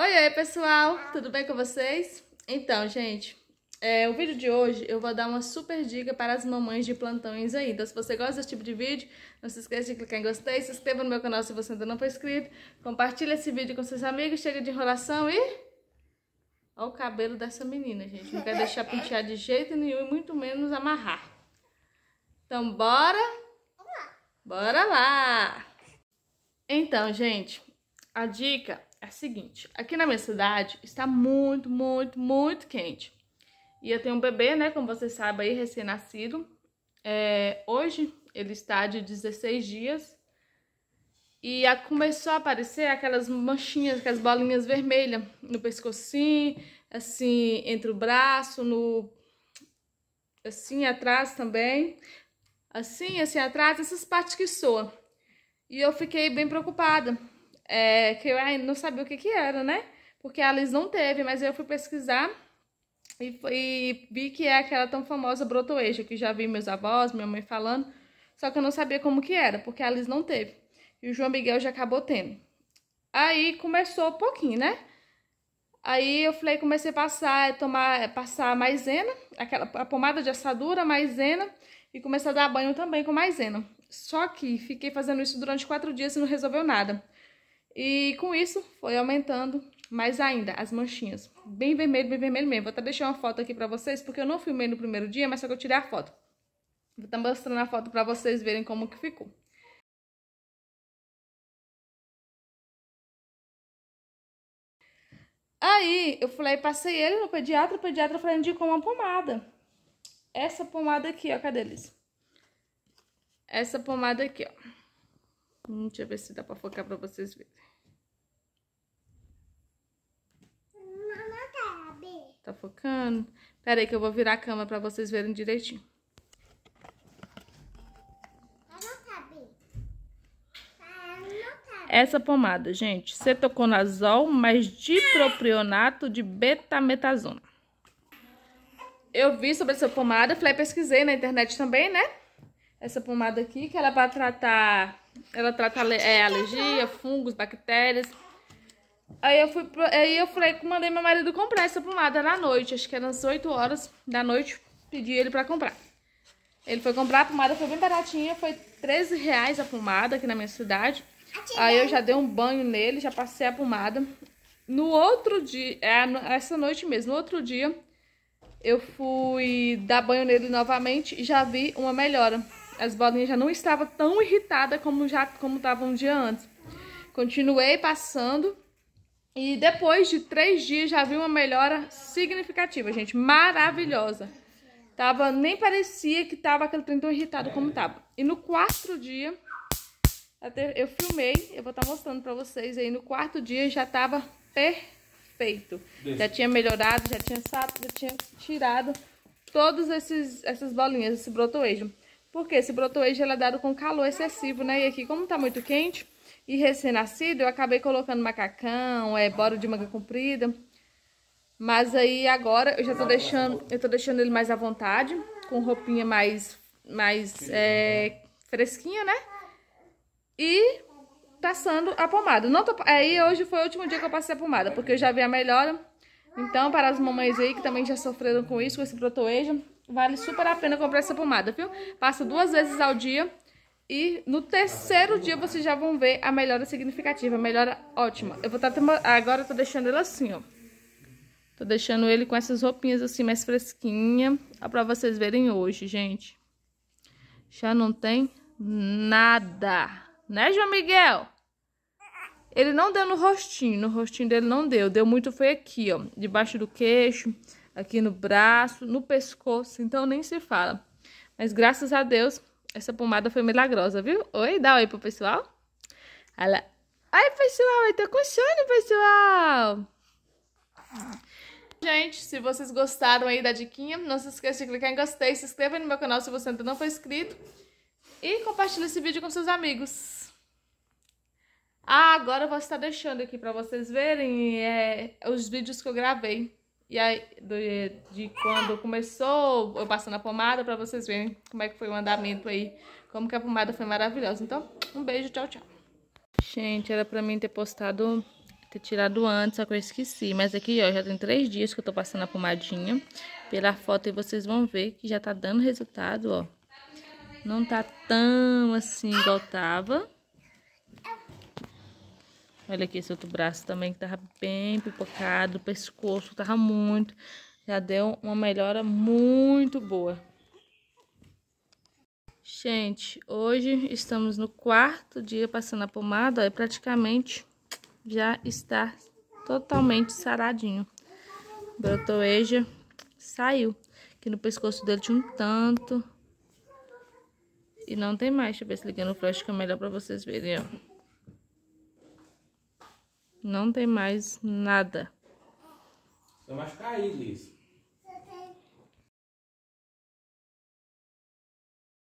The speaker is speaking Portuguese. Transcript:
Oi, oi, pessoal! Tudo bem com vocês? Então, gente, é, o vídeo de hoje eu vou dar uma super dica para as mamães de plantões aí. Então, se você gosta desse tipo de vídeo, não se esqueça de clicar em gostei, se inscreva no meu canal se você ainda não for inscrito, compartilha esse vídeo com seus amigos, chega de enrolação e... Olha o cabelo dessa menina, gente. Não quer deixar pentear de jeito nenhum e muito menos amarrar. Então, bora? Bora lá! Então, gente, a dica é a seguinte: aqui na minha cidade está muito, muito, muito quente. E eu tenho um bebê, né? Como vocês sabem aí, recém-nascido. É, hoje ele está de 16 dias. E a, começou a aparecer aquelas manchinhas, aquelas bolinhas vermelhas no pescocinho, assim, entre o braço, no. Assim atrás também. Assim, assim atrás, essas partes que soam. E eu fiquei bem preocupada é, que eu ainda não sabia o que, que era, né? Porque a Liz não teve, mas eu fui pesquisar e, e vi que é aquela tão famosa brotoeja, que já vi meus avós, minha mãe falando, só que eu não sabia como que era, porque a Liz não teve. E o João Miguel já acabou tendo. Aí começou um pouquinho, né? Aí eu falei, comecei a passar, tomar, passar maisena, aquela a pomada de assadura, maisena, e comecei a dar banho também com maisena. Só que fiquei fazendo isso durante quatro dias e não resolveu nada. E com isso foi aumentando mais ainda as manchinhas. Bem vermelho, bem vermelho mesmo. Vou até deixar uma foto aqui pra vocês, porque eu não filmei no primeiro dia, mas só que eu tirei a foto. Vou estar tá mostrando a foto pra vocês verem como que ficou. Aí eu falei, passei ele no pediatra, o pediatra falou, indicou uma pomada. Essa pomada aqui, ó, cadê eles? Essa pomada aqui, ó. Hum, deixa eu ver se dá pra focar pra vocês verem. Tá, tá focando? Pera aí que eu vou virar a câmera pra vocês verem direitinho. Tá, tá. Essa pomada, gente, cetoconazol mais dipropionato de betametasona. Eu vi sobre essa pomada, falei, pesquisei na internet também, né? Essa pomada aqui, que ela é pra tratar ela trata é, alergia, fungos, bactérias. Aí eu, fui pro, aí eu falei que mandei meu marido comprar essa pomada na noite. Acho que era às 8 horas da noite. Pedi ele pra comprar. Ele foi comprar a pomada, foi bem baratinha. Foi 13 reais a pomada aqui na minha cidade. Aí eu já dei um banho nele, já passei a pomada. No outro dia, é, essa noite mesmo, no outro dia, eu fui dar banho nele novamente e já vi uma melhora. As bolinhas já não estavam tão irritadas como já como estava um dia antes. Continuei passando e depois de três dias já vi uma melhora significativa, gente. Maravilhosa. Tava, nem parecia que tava aquele trem tão irritado como tava. E no quarto dia, até eu filmei, eu vou estar tá mostrando pra vocês aí. No quarto dia já tava perfeito. Já tinha melhorado, já tinha, já tinha tirado todas essas bolinhas, esse brotoejo. Porque esse brotoejo é dado com calor excessivo, né? E aqui, como tá muito quente e recém-nascido, eu acabei colocando macacão, é, boro de manga comprida. Mas aí agora eu já tô deixando, eu tô deixando ele mais à vontade, com roupinha mais, mais é, fresquinha, né? E passando a pomada. Não tô, aí hoje foi o último dia que eu passei a pomada, porque eu já vi a melhora. Então, para as mamães aí que também já sofreram com isso, com esse brotoejo, Vale super a pena comprar essa pomada, viu? Passa duas vezes ao dia e no terceiro dia vocês já vão ver a melhora significativa, a melhora ótima. Eu vou tá estar... Agora eu tô deixando ele assim, ó. Tô deixando ele com essas roupinhas assim mais fresquinha, ó, pra vocês verem hoje, gente. Já não tem nada. Né, João Miguel? Ele não deu no rostinho, no rostinho dele não deu. Deu muito foi aqui, ó, debaixo do queixo aqui no braço, no pescoço, então nem se fala. Mas graças a Deus, essa pomada foi milagrosa, viu? Oi, dá oi pro pessoal. Ela... Ai, pessoal, eu tô com sono, pessoal! Gente, se vocês gostaram aí da diquinha, não se esqueça de clicar em gostei, se inscreva no meu canal se você ainda não for inscrito e compartilhe esse vídeo com seus amigos. Ah, agora eu vou estar deixando aqui para vocês verem é, os vídeos que eu gravei. E aí, de quando começou, eu passando a pomada pra vocês verem como é que foi o andamento aí. Como que a pomada foi maravilhosa. Então, um beijo, tchau, tchau. Gente, era pra mim ter postado, ter tirado antes, só que eu esqueci. Mas aqui, ó, já tem três dias que eu tô passando a pomadinha. Pela foto aí vocês vão ver que já tá dando resultado, ó. Não tá tão assim igual tava. Olha aqui esse outro braço também que tava bem pipocado, o pescoço tava muito. Já deu uma melhora muito boa. Gente, hoje estamos no quarto dia passando a pomada e praticamente já está totalmente saradinho. Brotoeja saiu. Que no pescoço dele tinha um tanto. E não tem mais. Deixa eu ver se ligando o flash que é melhor pra vocês verem, ó. Não tem mais nada. Vai mais aí, isso.